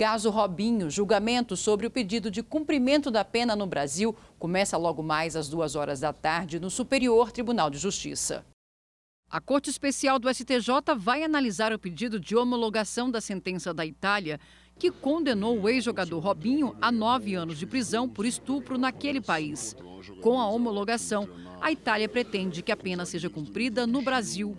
Caso Robinho, julgamento sobre o pedido de cumprimento da pena no Brasil começa logo mais às duas horas da tarde no Superior Tribunal de Justiça. A Corte Especial do STJ vai analisar o pedido de homologação da sentença da Itália, que condenou o ex-jogador Robinho a nove anos de prisão por estupro naquele país. Com a homologação, a Itália pretende que a pena seja cumprida no Brasil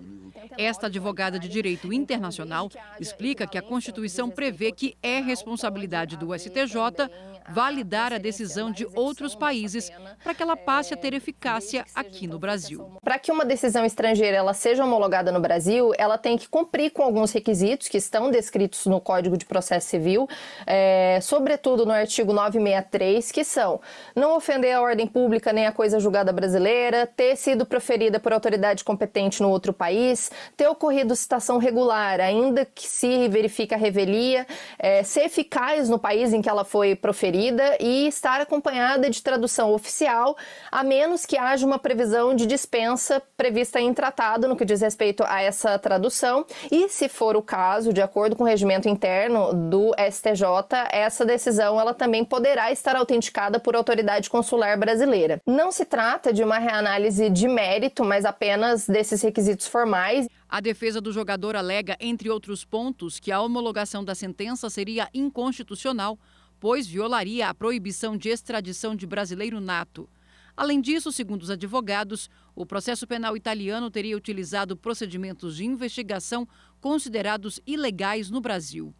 esta advogada de direito internacional explica que a Constituição prevê que é responsabilidade do STJ validar a decisão de outros países para que ela passe a ter eficácia aqui no Brasil. Para que uma decisão estrangeira ela seja homologada no Brasil, ela tem que cumprir com alguns requisitos que estão descritos no Código de Processo Civil, é, sobretudo no artigo 963, que são não ofender a ordem pública nem a coisa julgada brasileira, ter sido proferida por autoridade competente no outro país, ter ocorrido citação regular, ainda que se verifique a revelia, é, ser eficaz no país em que ela foi proferida sugerida e estar acompanhada de tradução oficial, a menos que haja uma previsão de dispensa prevista em tratado no que diz respeito a essa tradução, e se for o caso, de acordo com o regimento interno do STJ, essa decisão ela também poderá estar autenticada por autoridade consular brasileira. Não se trata de uma reanálise de mérito, mas apenas desses requisitos formais. A defesa do jogador alega, entre outros pontos, que a homologação da sentença seria inconstitucional pois violaria a proibição de extradição de brasileiro nato. Além disso, segundo os advogados, o processo penal italiano teria utilizado procedimentos de investigação considerados ilegais no Brasil.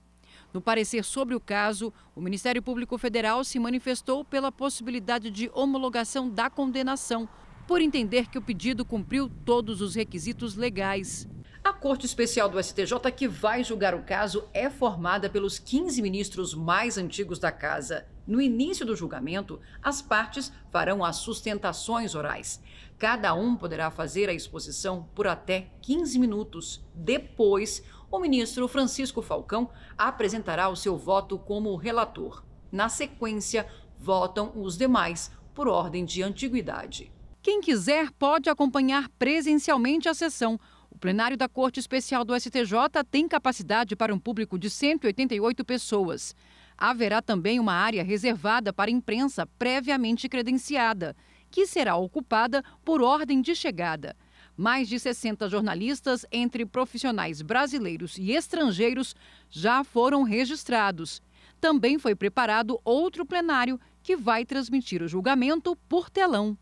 No parecer sobre o caso, o Ministério Público Federal se manifestou pela possibilidade de homologação da condenação, por entender que o pedido cumpriu todos os requisitos legais. A Corte Especial do STJ que vai julgar o caso é formada pelos 15 ministros mais antigos da casa. No início do julgamento, as partes farão as sustentações orais. Cada um poderá fazer a exposição por até 15 minutos. Depois, o ministro Francisco Falcão apresentará o seu voto como relator. Na sequência, votam os demais, por ordem de antiguidade. Quem quiser pode acompanhar presencialmente a sessão plenário da Corte Especial do STJ tem capacidade para um público de 188 pessoas. Haverá também uma área reservada para imprensa previamente credenciada, que será ocupada por ordem de chegada. Mais de 60 jornalistas, entre profissionais brasileiros e estrangeiros, já foram registrados. Também foi preparado outro plenário que vai transmitir o julgamento por telão.